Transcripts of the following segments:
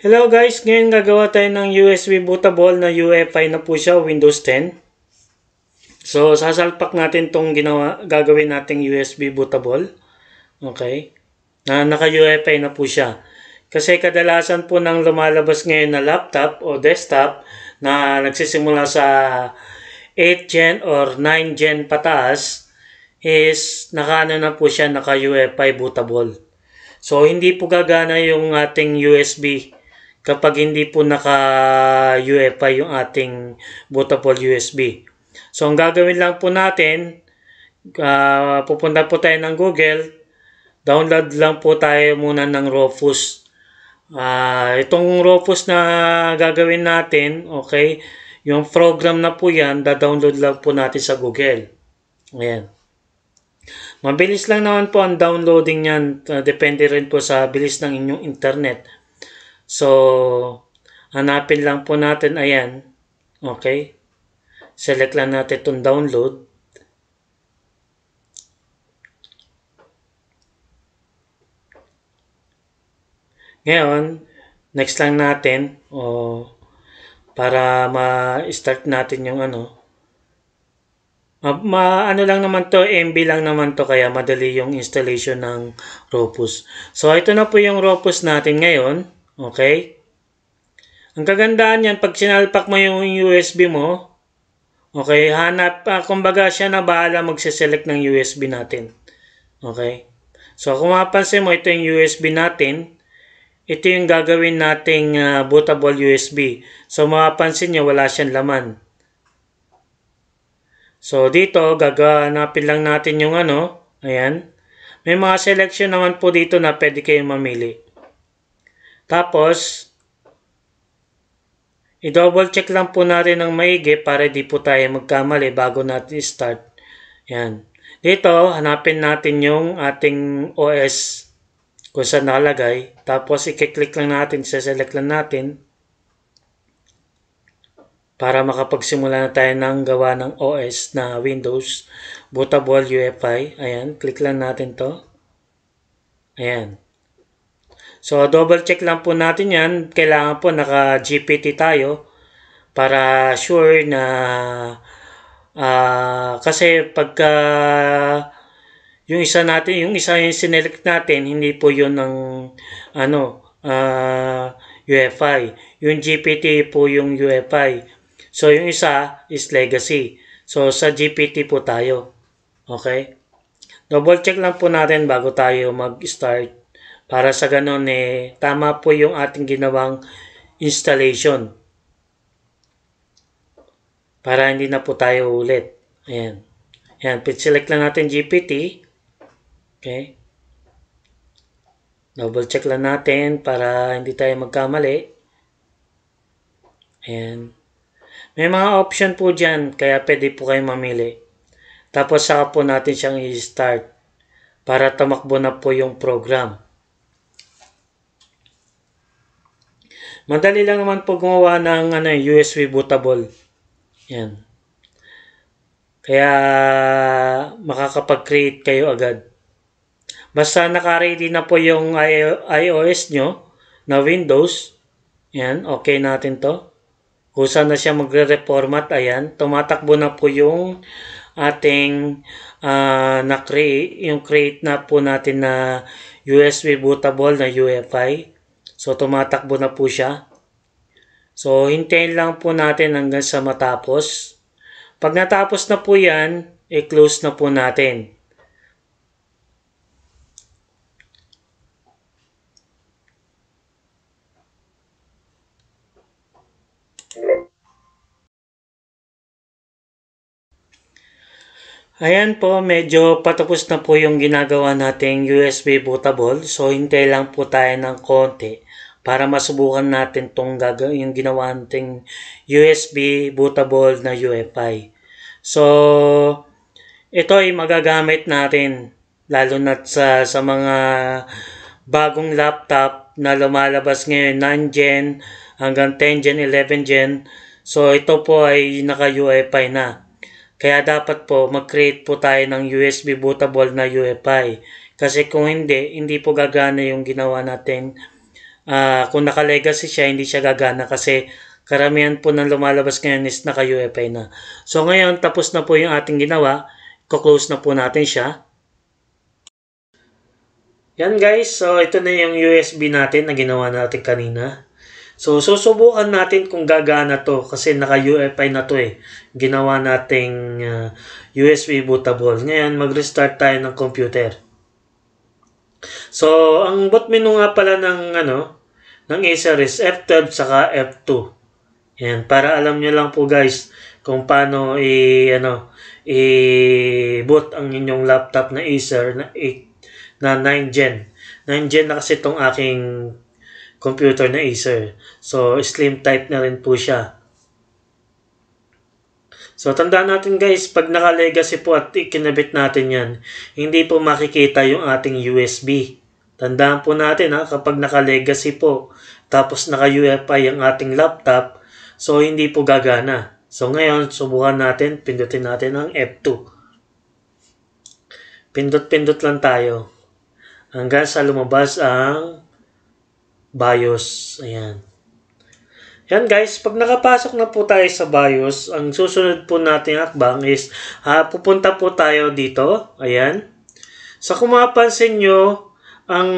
Hello guys, ngayon gagawa tayo ng USB bootable na UEFI na po siya, Windows 10. So, sasalpak natin tong ginawa, gagawin nating USB bootable. Okay? Na naka-UEFI na po siya. Kasi kadalasan po nang lumalabas ngayon na laptop o desktop na nagsisimula sa 8 gen or 9 gen pataas is nakaano na po siya, naka-UEFI bootable. So, hindi po gagana yung ating USB kapag hindi po naka ufi e yung ating bootable USB. So ang gagawin lang po natin, uh, pupunta po tayo ng Google, download lang po tayo muna ng Rufus. Uh, ah, itong Rufus na gagawin natin, okay, yung program na po yan, da-download lang po natin sa Google. Ayan. Mabilis lang naman po ang downloading niyan. Uh, depende rin po sa bilis ng inyong internet. So, hanapin lang po natin, ayan. Okay. Select lang natin itong download. Ngayon, next lang natin o para ma-start natin yung ano. Ma, ma ano lang naman to, MB lang naman to kaya madali yung installation ng Ropus. So ito na po yung Ropus natin ngayon. Okay? Ang kagandahan niyan, pag sinalpak mo yung USB mo, okay, hanap, uh, kumbaga siya na bahala magse-select ng USB natin. Okay? So kung mapansin mo, ito yung USB natin. Ito yung gagawin nating uh, bootable USB. So mapapansin nyo, wala siyang laman. So dito, gaganapin lang natin yung ano. Ayan. May mga selection naman po dito na pwede kayong mamili. Tapos, i-double check lang po natin ng maigi para di po tayo magkamali bago natin start. Yan. Dito, hanapin natin yung ating OS kung saan nakalagay. Tapos, i-click lang natin, select lang natin para makapagsimula na tayo ng gawa ng OS na Windows bootable UEFI. Ayan, click lang natin to. Ayan. So, double check lang po natin yan. Kailangan po naka-GPT tayo para sure na uh, kasi pagka yung isa natin, yung isa yung sinelect natin, hindi po yun ng ano, uh, ah, UFI. Yung GPT po yung UFI. So, yung isa is legacy. So, sa GPT po tayo. Okay? Double check lang po natin bago tayo mag-start para sa ganon, eh, tama po yung ating ginawang installation. Para hindi na po tayo ulit. Ayan. Ayan, select lang natin GPT. Okay. Double check lang natin para hindi tayo magkamali. Ayan. May mga option po dyan, kaya pwede po kayo mamili. Tapos saka po natin siyang i-start para tumakbo na po yung program. Madali lang naman po gumawa ng ano, eh, USB bootable. Yan. Kaya makakapag-create kayo agad. Basta nakaready na po yung iOS nyo na Windows. Yan, okay natin to. Kung na siya magre-reformat, ayan, tumatakbo na po yung ating uh, ah, na create yung create na po natin na USB bootable na UEFI. So tumatakbo na po siya. So hintayin lang po natin hanggang sa matapos. Pag natapos na po yan, i-close na po natin. Ayan po, medyo patapos na po yung ginagawa nating USB bootable. So, hintay lang po tayo ng konti para masubukan natin tong gaga yung ginawa nating USB bootable na UEFI. So, ito ay magagamit natin lalo na sa, sa mga bagong laptop na lumalabas ngayon 9 gen hanggang 10 gen, 11 gen. So, ito po ay naka UEFI na. Kaya dapat po mag-create po tayo ng USB bootable na UEFI. Kasi kung hindi, hindi po gagana yung ginawa natin uh, kung naka-legacy siya, hindi siya gagana kasi karamihan po ng lumalabas ngayon is naka-UFI na. So ngayon, tapos na po yung ating ginawa. Kuklose na po natin siya. Yan guys, so ito na yung USB natin na ginawa natin kanina. So susubukan natin kung gagana to kasi naka-UFI na to eh. Ginawa nating uh, ah, USB bootable. Ngayon mag-restart tayo ng computer. So ang boot menu nga pala ng ano ng Acer is F12 saka F2. Yan, para alam nyo lang po guys kung paano i ano i boot ang inyong laptop na Acer na 8 na 9 gen. 9 gen na kasi tong aking computer na Acer. So slim type na rin po siya. So tandaan natin guys, pag naka-legacy po at ikinabit natin 'yan, hindi po makikita yung ating USB. Tandaan po natin ha, kapag naka-legacy po, tapos naka-UFI ang ating laptop, so hindi po gagana. So ngayon, subukan natin, pindutin natin ang F2. Pindot-pindot lang tayo. Hanggang sa lumabas ang BIOS. Ayan. Yan guys, pag nakapasok na po tayo sa BIOS, ang susunod po natin akbang is ha, ah, pupunta po tayo dito. Ayan. Sa so, kumapansin nyo, ang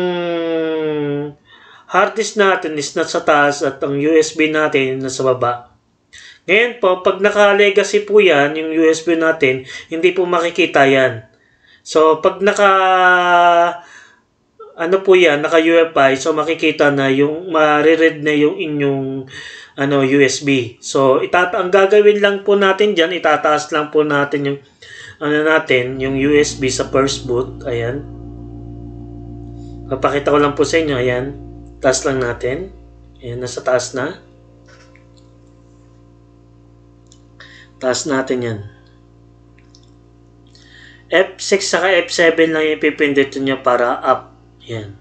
hard disk natin is nasa taas at ang USB natin nasa baba. Ngayon po, pag naka-legacy po yan, yung USB natin, hindi po makikita yan. So, pag naka ano po yan, naka UFI, so makikita na yung, mariread na yung inyong ano, USB. So, itata ang gagawin lang po natin dyan, itataas lang po natin yung ano natin, yung USB sa first boot. Ayan. Papakita ko lang po sa inyo. Ayan. Taas lang natin. Ayan, nasa taas na. Taas natin yan. F6 saka F7 lang yung pipindutin nyo para up. Ayan.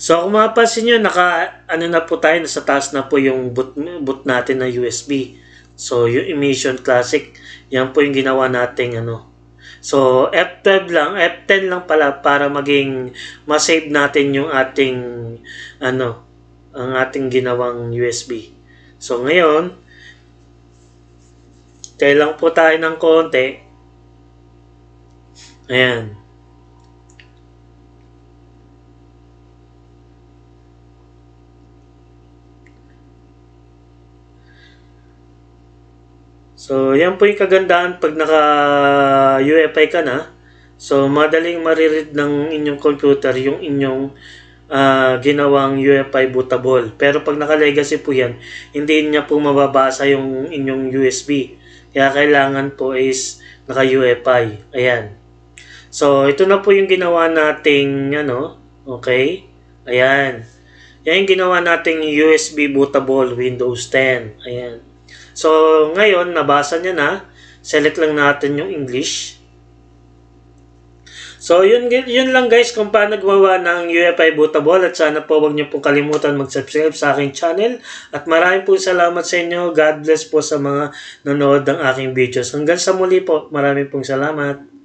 So, kung mapapansin nyo, naka, ano na po tayo, nasa taas na po yung boot, boot natin na USB. So, yung Emission Classic, yan po yung ginawa nating ano, So, F12 lang, F10 lang pala para maging ma-save natin yung ating ano, ang ating ginawang USB. So, ngayon, kailang po tayo ng konti. Ayan. So, yan po yung kagandahan pag naka UEFI ka na. So, madaling mariread ng inyong computer yung inyong uh, ginawang UEFI bootable. Pero pag naka-legacy po yan, hindi niya po mababasa yung inyong USB. Kaya kailangan po is naka-UEFI. Ayan. So, ito na po yung ginawa nating ano, okay? Ayan. Yan yung ginawa nating USB bootable Windows 10. Ayan. So, ngayon, nabasa niya na. Select lang natin yung English. So, yun, yun lang guys kung paano gumawa ng UFI bootable at sana po wag niyo po kalimutan mag-subscribe sa aking channel at maraming po salamat sa inyo. God bless po sa mga nanood ng aking videos. Hanggang sa muli po, maraming pong salamat.